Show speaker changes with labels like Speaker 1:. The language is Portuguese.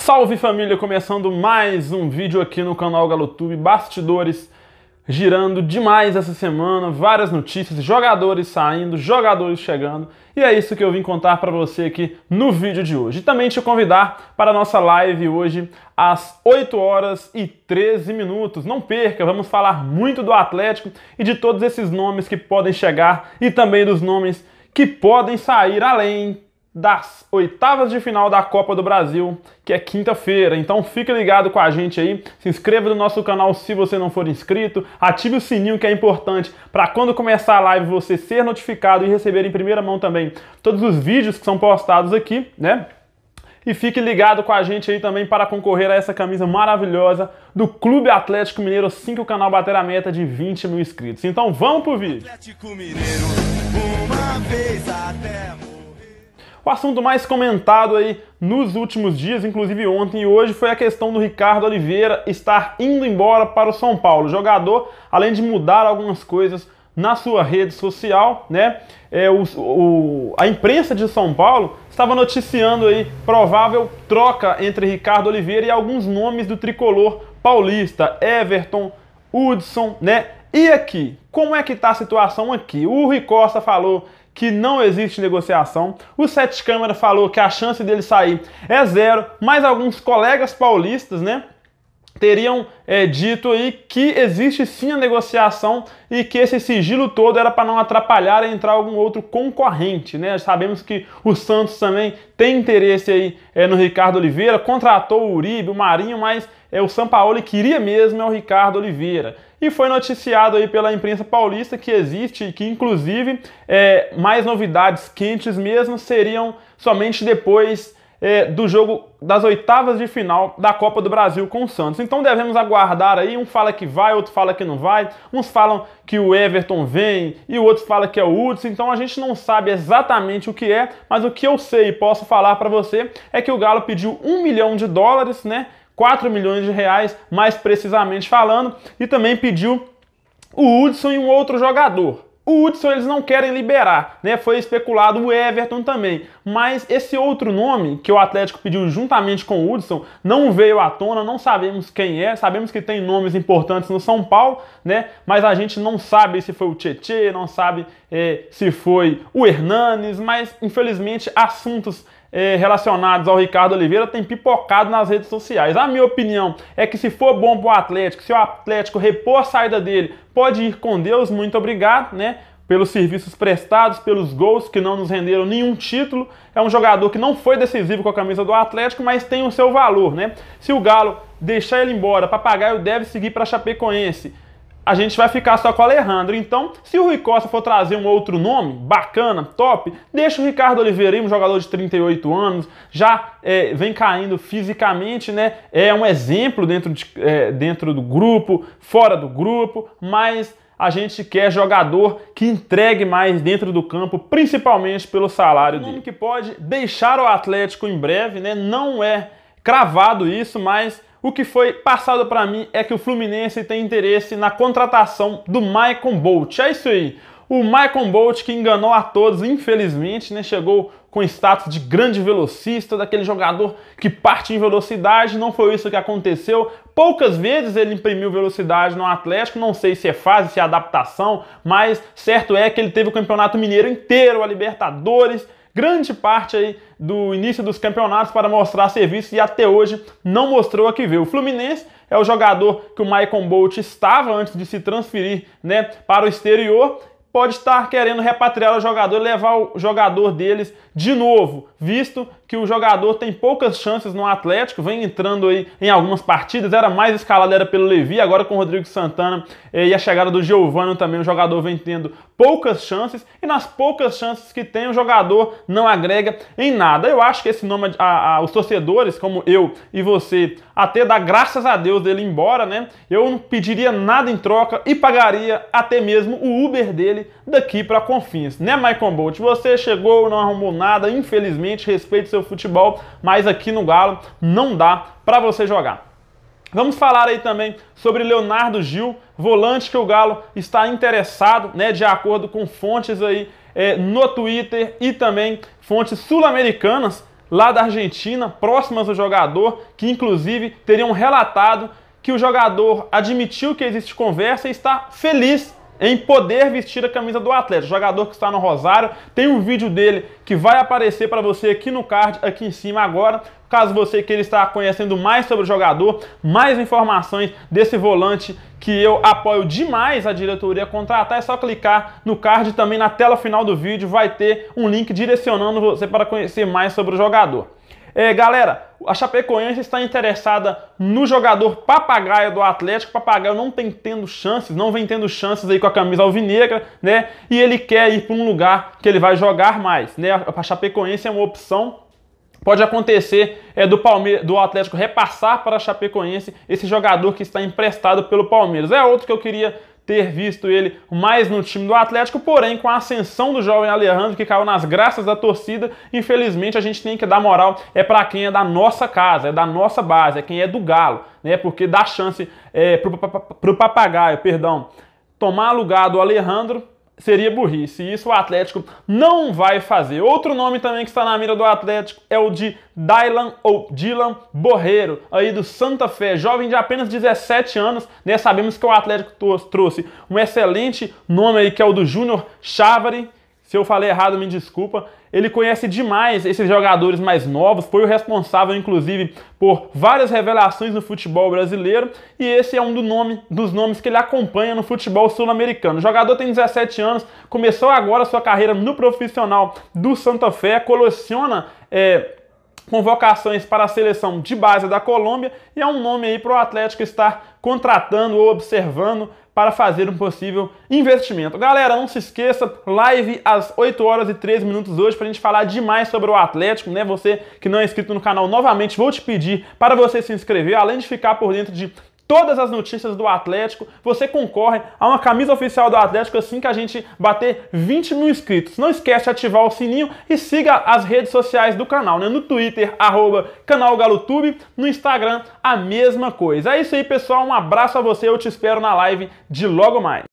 Speaker 1: Salve família, começando mais um vídeo aqui no canal GaloTube, bastidores girando demais essa semana, várias notícias, jogadores saindo, jogadores chegando, e é isso que eu vim contar para você aqui no vídeo de hoje. E também te convidar para a nossa live hoje às 8 horas e 13 minutos. Não perca, vamos falar muito do Atlético e de todos esses nomes que podem chegar e também dos nomes que podem sair além das oitavas de final da Copa do Brasil, que é quinta-feira. Então fique ligado com a gente aí, se inscreva no nosso canal se você não for inscrito, ative o sininho que é importante para quando começar a live você ser notificado e receber em primeira mão também todos os vídeos que são postados aqui, né? E fique ligado com a gente aí também para concorrer a essa camisa maravilhosa do Clube Atlético Mineiro, assim que o canal bater a meta de 20 mil inscritos. Então vamos pro vídeo! Atlético Mineiro, uma vez até... O assunto mais comentado aí nos últimos dias, inclusive ontem e hoje, foi a questão do Ricardo Oliveira estar indo embora para o São Paulo. O jogador, além de mudar algumas coisas na sua rede social, né? É, o, o, a imprensa de São Paulo estava noticiando aí provável troca entre Ricardo Oliveira e alguns nomes do tricolor paulista, Everton, Hudson, né? E aqui, como é que está a situação aqui? O Rui Costa falou que não existe negociação. O Sete Câmara falou que a chance dele sair é zero, mas alguns colegas paulistas, né? teriam é, dito aí que existe sim a negociação e que esse sigilo todo era para não atrapalhar entrar algum outro concorrente, né? Sabemos que o Santos também tem interesse aí é, no Ricardo Oliveira, contratou o Uribe, o Marinho, mas é, o Sampaoli queria mesmo é o Ricardo Oliveira. E foi noticiado aí pela imprensa paulista que existe, que inclusive é, mais novidades quentes mesmo seriam somente depois é, do jogo das oitavas de final da Copa do Brasil com o Santos. Então devemos aguardar aí, um fala que vai, outro fala que não vai, uns falam que o Everton vem e o outro fala que é o Hudson, então a gente não sabe exatamente o que é, mas o que eu sei e posso falar para você é que o Galo pediu um milhão de dólares, né, 4 milhões de reais, mais precisamente falando, e também pediu o Hudson e um outro jogador. O Hudson eles não querem liberar, né? Foi especulado o Everton também. Mas esse outro nome que o Atlético pediu juntamente com o Hudson não veio à tona, não sabemos quem é, sabemos que tem nomes importantes no São Paulo, né? Mas a gente não sabe se foi o Tietê, não sabe é, se foi o Hernanes, mas infelizmente assuntos eh, relacionados ao Ricardo Oliveira tem pipocado nas redes sociais. A minha opinião é que se for bom para o Atlético, se o Atlético repor a saída dele, pode ir com Deus, muito obrigado, né? Pelos serviços prestados, pelos gols que não nos renderam nenhum título. É um jogador que não foi decisivo com a camisa do Atlético, mas tem o seu valor, né? Se o Galo deixar ele embora, papagaio deve seguir para Chapecoense a gente vai ficar só com o Alejandro. Então, se o Rui Costa for trazer um outro nome, bacana, top, deixa o Ricardo Oliveira um jogador de 38 anos, já é, vem caindo fisicamente, né? É um exemplo dentro, de, é, dentro do grupo, fora do grupo, mas a gente quer jogador que entregue mais dentro do campo, principalmente pelo salário dele. Um que pode deixar o Atlético em breve, né? Não é cravado isso, mas o que foi passado para mim é que o Fluminense tem interesse na contratação do Maicon Bolt. É isso aí. O Maicon Bolt que enganou a todos, infelizmente, né? Chegou com status de grande velocista, daquele jogador que parte em velocidade, não foi isso que aconteceu. Poucas vezes ele imprimiu velocidade no Atlético, não sei se é fase, se é adaptação, mas certo é que ele teve o Campeonato Mineiro inteiro, a Libertadores, grande parte aí do início dos campeonatos para mostrar serviço e até hoje não mostrou a que veio. O Fluminense é o jogador que o Maicon Bolt estava antes de se transferir né, para o exterior. Pode estar querendo repatriar o jogador, levar o jogador deles de novo, visto que o jogador tem poucas chances no Atlético, vem entrando aí em algumas partidas, era mais escalado, era pelo Levi, agora com o Rodrigo Santana eh, e a chegada do Giovano também, o jogador vem tendo poucas chances, e nas poucas chances que tem, o jogador não agrega em nada. Eu acho que esse nome, a, a, os torcedores, como eu e você, até dá graças a Deus dele embora, né? Eu não pediria nada em troca e pagaria até mesmo o Uber dele daqui para Confins, né, Michael Bolt? Você chegou, não arrumou nada, infelizmente, respeito seu seu futebol, mas aqui no Galo não dá para você jogar. Vamos falar aí também sobre Leonardo Gil, volante que o Galo está interessado, né, de acordo com fontes aí é, no Twitter e também fontes sul-americanas lá da Argentina, próximas do jogador, que inclusive teriam relatado que o jogador admitiu que existe conversa e está feliz em poder vestir a camisa do atleta, jogador que está no Rosário. Tem um vídeo dele que vai aparecer para você aqui no card, aqui em cima agora. Caso você queira estar conhecendo mais sobre o jogador, mais informações desse volante que eu apoio demais a diretoria contratar, é só clicar no card também na tela final do vídeo, vai ter um link direcionando você para conhecer mais sobre o jogador. É, galera, a Chapecoense está interessada no jogador Papagaio do Atlético. Papagaio não tem tendo chances, não vem tendo chances aí com a camisa alvinegra, né? E ele quer ir para um lugar que ele vai jogar mais, né? A Chapecoense é uma opção Pode acontecer é, do, Palme do Atlético repassar para a Chapecoense esse jogador que está emprestado pelo Palmeiras. É outro que eu queria ter visto ele mais no time do Atlético, porém com a ascensão do jovem Alejandro que caiu nas graças da torcida, infelizmente a gente tem que dar moral é para quem é da nossa casa, é da nossa base, é quem é do Galo, né? Porque dá chance é, pro, pro papagaio, perdão, tomar lugar do Alejandro seria burrice. E isso o Atlético não vai fazer. Outro nome também que está na mira do Atlético é o de Dylan ou Dylan Borreiro, aí do Santa Fé, jovem de apenas 17 anos, né? Sabemos que o Atlético trouxe um excelente nome aí que é o do Júnior Chavari. Se eu falei errado, me desculpa. Ele conhece demais esses jogadores mais novos, foi o responsável, inclusive, por várias revelações no futebol brasileiro, e esse é um do nome, dos nomes que ele acompanha no futebol sul-americano. O jogador tem 17 anos, começou agora sua carreira no profissional do Santa Fé, coleciona. É, convocações para a seleção de base da Colômbia e é um nome aí para o Atlético estar contratando ou observando para fazer um possível investimento. Galera, não se esqueça, live às 8 horas e 13 minutos hoje para a gente falar demais sobre o Atlético, né? Você que não é inscrito no canal, novamente vou te pedir para você se inscrever, além de ficar por dentro de todas as notícias do Atlético. Você concorre a uma camisa oficial do Atlético assim que a gente bater 20 mil inscritos. Não esquece de ativar o sininho e siga as redes sociais do canal, né? No Twitter, arroba canal GaloTube, no Instagram, a mesma coisa. É isso aí, pessoal. Um abraço a você, eu te espero na live de logo mais.